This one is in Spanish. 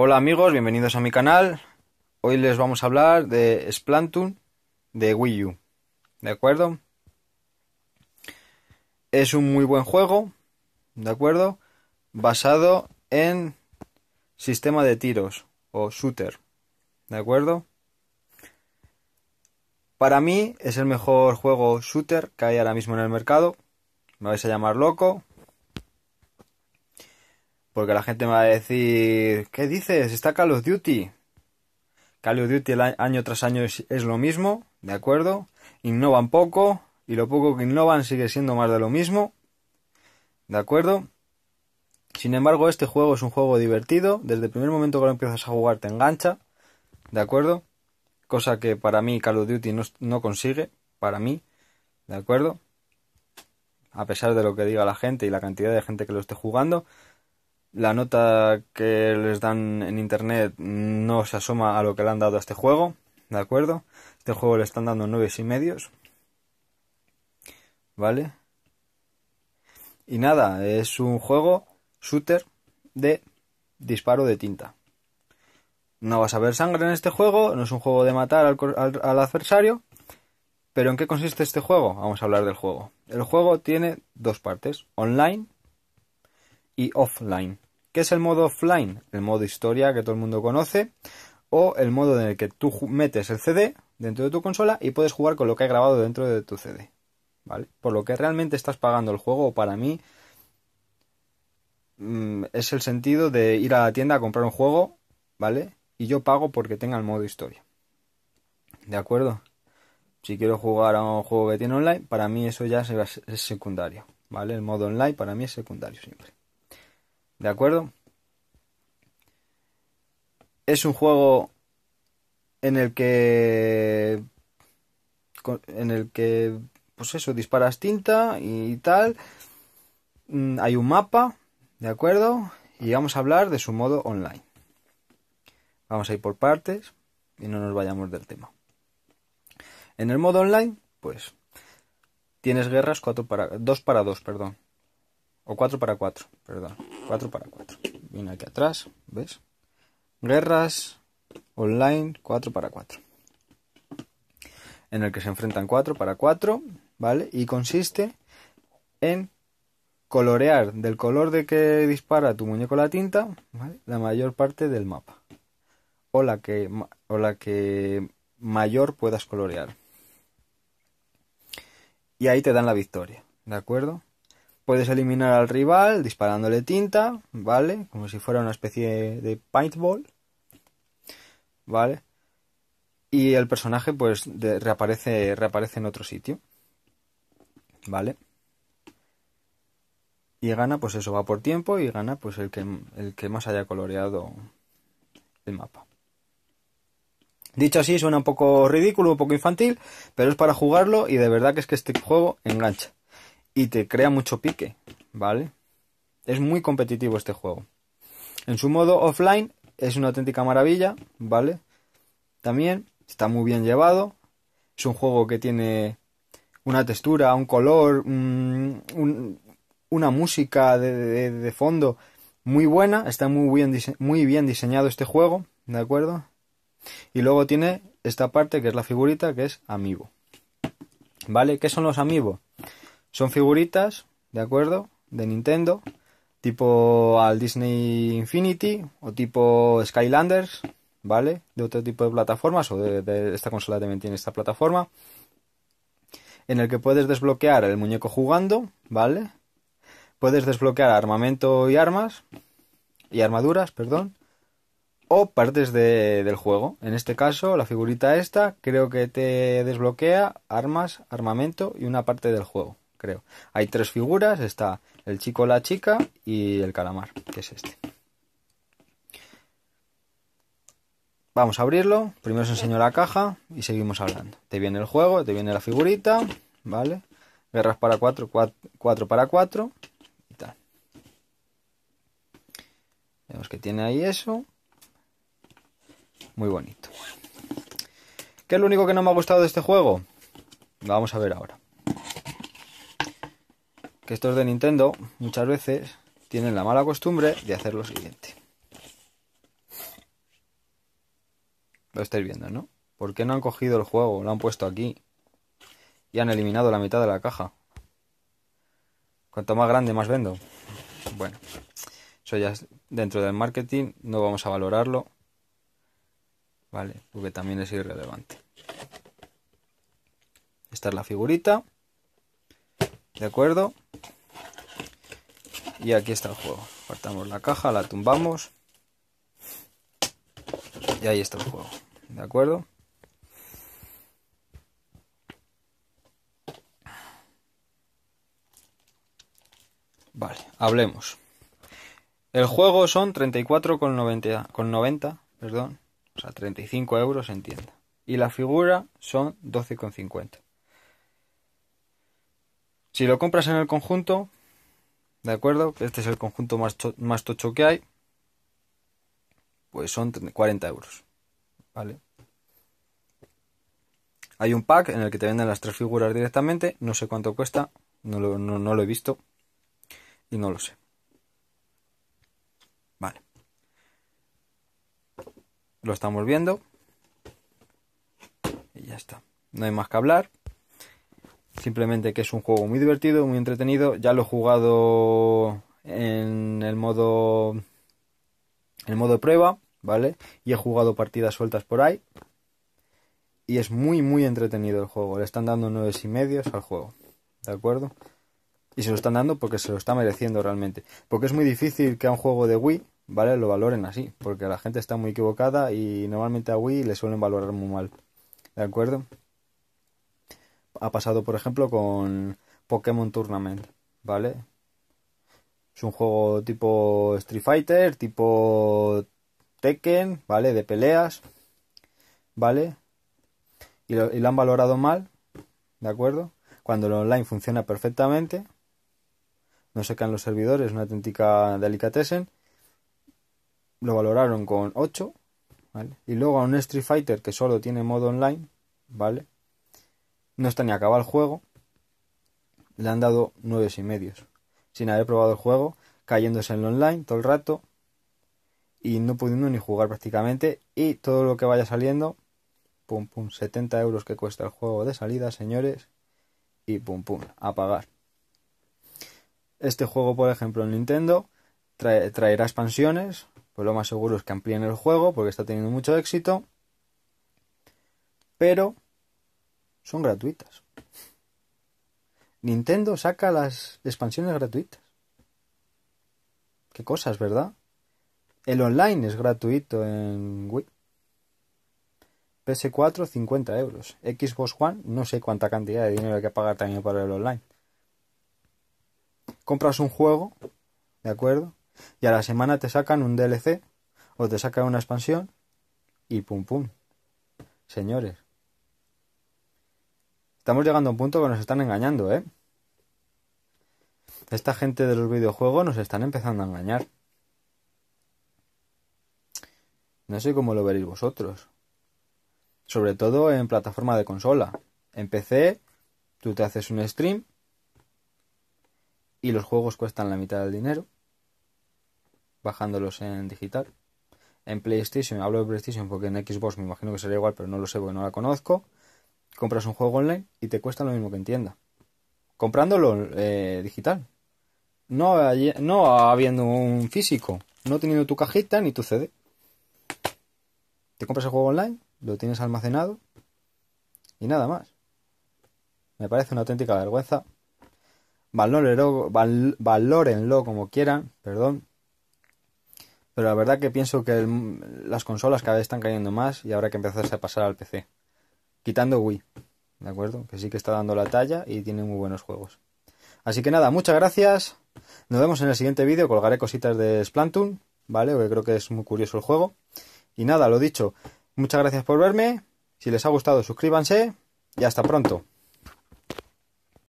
Hola amigos, bienvenidos a mi canal. Hoy les vamos a hablar de Splatoon de Wii U. ¿De acuerdo? Es un muy buen juego, ¿de acuerdo? Basado en sistema de tiros o shooter, ¿de acuerdo? Para mí es el mejor juego shooter que hay ahora mismo en el mercado. Me vais a llamar loco, porque la gente me va a decir, ¿qué dices? Está Call of Duty. Call of Duty el año tras año es, lo mismo, ¿de acuerdo? Innovan poco y lo poco que innovan sigue siendo más de lo mismo, ¿de acuerdo? Sin embargo, este juego es un juego divertido, desde el primer momento que lo empiezas a jugar te engancha, ¿de acuerdo? Cosa que para mí Call of Duty no consigue, para mí, ¿de acuerdo? A pesar de lo que diga la gente y la cantidad de gente que lo esté jugando, la nota que les dan en internet no se asoma a lo que le han dado a este juego, ¿de acuerdo? Este juego le están dando nueve y medios. ¿Vale? Y nada, es un juego shooter de disparo de tinta. No vas a ver sangre en este juego, no es un juego de matar al adversario. Pero ¿en qué consiste este juego? Vamos a hablar del juego. El juego tiene dos partes, online y offline. ¿Qué es el modo offline? El modo historia que todo el mundo conoce o el modo en el que tú metes el CD dentro de tu consola y puedes jugar con lo que hay grabado dentro de tu CD. ¿Vale? Por lo que realmente estás pagando el juego, para mí mm, es el sentido de ir a la tienda a comprar un juego, ¿vale? Y yo pago porque tenga el modo historia. ¿De acuerdo? Si quiero jugar a un juego que tiene online, para mí eso ya es secundario, ¿vale? El modo online para mí es secundario siempre. ¿De acuerdo? Es un juego en el que en el que pues eso, disparas tinta y tal. Mm, hay un mapa, ¿de acuerdo? Y vamos a hablar de su modo online. Vamos a ir por partes y no nos vayamos del tema. En el modo online, pues tienes guerras para 2 para 2, perdón. O 4 para 4, perdón. 4 para 4. Viene aquí atrás, ¿ves? Guerras online 4 para 4. En el que se enfrentan 4 para 4, ¿vale? Y consiste en colorear del color de que dispara tu muñeco la tinta ¿vale? la mayor parte del mapa o la que o la que mayor puedas colorear y ahí te dan la victoria de acuerdo Puedes eliminar al rival disparándole tinta, ¿vale? Como si fuera una especie de paintball, ¿vale? Y el personaje pues reaparece, reaparece en otro sitio, ¿vale? Y gana pues eso, va por tiempo y gana pues el que, el que más haya coloreado el mapa. Dicho así, suena un poco ridículo, un poco infantil, pero es para jugarlo y de verdad que es que este juego engancha y te crea mucho pique, ¿vale? Es muy competitivo este juego. En su modo offline es una auténtica maravilla, ¿vale? También está muy bien llevado. Es un juego que tiene una textura, un color, mm, un, una música de, fondo muy buena. Está muy bien, muy bien diseñado este juego, ¿de acuerdo? Y luego tiene esta parte que es la figurita, que es amigo. ¿Vale? ¿Qué son los amigos? Son figuritas, ¿de acuerdo? De Nintendo, tipo al Disney Infinity o tipo Skylanders, ¿vale? De otro tipo de plataformas o de, esta consola también tiene esta plataforma. En el que puedes desbloquear el muñeco jugando, ¿vale? Puedes desbloquear armamento y armas. Y armaduras, perdón o partes de, del juego. En este caso, la figurita esta creo que te desbloquea armas, armamento y una parte del juego creo. Hay tres figuras, está el chico, la chica y el calamar, que es este. Vamos a abrirlo, primero os enseño la caja y seguimos hablando. Te viene el juego, te viene la figurita, ¿vale? Guerras para cuatro cuatro para cuatro y tal. Vemos que tiene ahí eso. Muy bonito. ¿Qué es lo único que no me ha gustado de este juego? vamos a ver ahora que estos de Nintendo muchas veces tienen la mala costumbre de hacer lo siguiente. Lo estáis viendo, ¿no? ¿Por qué no han cogido el juego? Lo han puesto aquí. Y han eliminado la mitad de la caja. Cuanto más grande, más vendo. Bueno, eso ya dentro del marketing. No vamos a valorarlo. ¿vale? Porque también es irrelevante. Esta es la figurita, ¿de acuerdo? Y aquí está el juego. partamos la caja, la tumbamos. Y ahí está el juego. ¿De acuerdo? Vale, hablemos. El juego son 34,90, con 90, perdón, o sea, 35 euros en Y la figura son 12,50. Si lo compras en el conjunto, ¿De acuerdo? Este es el conjunto más, tocho que hay. Pues son 40 euros. ¿Vale? Hay un pack en el que te venden las tres figuras directamente. No sé cuánto cuesta. No lo, no lo he visto. Y no lo sé. Vale. Lo estamos viendo. Y ya está. No hay más que hablar. Simplemente que es un juego muy divertido, muy entretenido. Ya lo he jugado en el modo en el modo prueba, ¿vale? Y he jugado partidas sueltas por ahí. Y es muy muy entretenido el juego. Le están dando nueve y medios al juego. ¿De acuerdo? Y se lo están dando porque se lo está mereciendo realmente. Porque es muy difícil que a un juego de Wii, ¿vale? Lo valoren así. Porque la gente está muy equivocada y normalmente a Wii le suelen valorar muy mal. ¿De acuerdo? ha pasado, por ejemplo, con Pokémon Tournament, ¿vale? Es un juego tipo Street Fighter, tipo Tekken, ¿vale? De peleas, ¿vale? Y lo, han valorado mal, ¿de acuerdo? Cuando lo online funciona perfectamente, no se caen los servidores, una auténtica delicatessen, lo valoraron con 8, ¿vale? Y luego a un Street Fighter que solo tiene modo online, ¿vale? No está ni acabado el juego. Le han dado nueve y medios. Sin haber probado el juego, cayéndose en el online todo el rato. Y no pudiendo ni jugar prácticamente. Y todo lo que vaya saliendo. Pum pum. 70 euros que cuesta el juego de salida, señores. Y pum pum. A pagar. Este juego, por ejemplo, en Nintendo. traerá expansiones. Pues lo más seguro es que amplíen el juego. Porque está teniendo mucho éxito. Pero son gratuitas. Nintendo saca las expansiones gratuitas. Qué cosas, ¿verdad? El online es gratuito en Wii. PS4 50 euros. Xbox One no sé cuánta cantidad de dinero hay que pagar también para el online. Compras un juego, ¿de acuerdo? Y a la semana te sacan un DLC o te sacan una expansión y pum pum. Señores, Estamos llegando a un punto que nos están engañando, ¿eh? Esta gente de los videojuegos nos están empezando a engañar. No sé cómo lo veréis vosotros. Sobre todo en plataforma de consola. En PC, tú te haces un stream y los juegos cuestan la mitad del dinero. Bajándolos en digital. En PlayStation, hablo de PlayStation porque en Xbox me imagino que sería igual, pero no lo sé porque no la conozco compras un juego online y te cuesta lo mismo que en tienda. Comprándolo eh, digital. No, no habiendo un físico. No teniendo tu cajita ni tu CD. Te compras el juego online, lo tienes almacenado y nada más. Me parece una auténtica vergüenza. Valórenlo, valórenlo como quieran, perdón. Pero la verdad que pienso que las consolas cada vez están cayendo más y habrá que empezarse a pasar al PC. Quitando Wii. ¿de acuerdo? Que sí que está dando la talla y tiene muy buenos juegos. Así que nada, muchas gracias. Nos vemos en el siguiente vídeo. Colgaré cositas de Splatoon, ¿vale? Porque creo que es muy curioso el juego. Y nada, lo dicho, muchas gracias por verme. Si les ha gustado, suscríbanse y hasta pronto.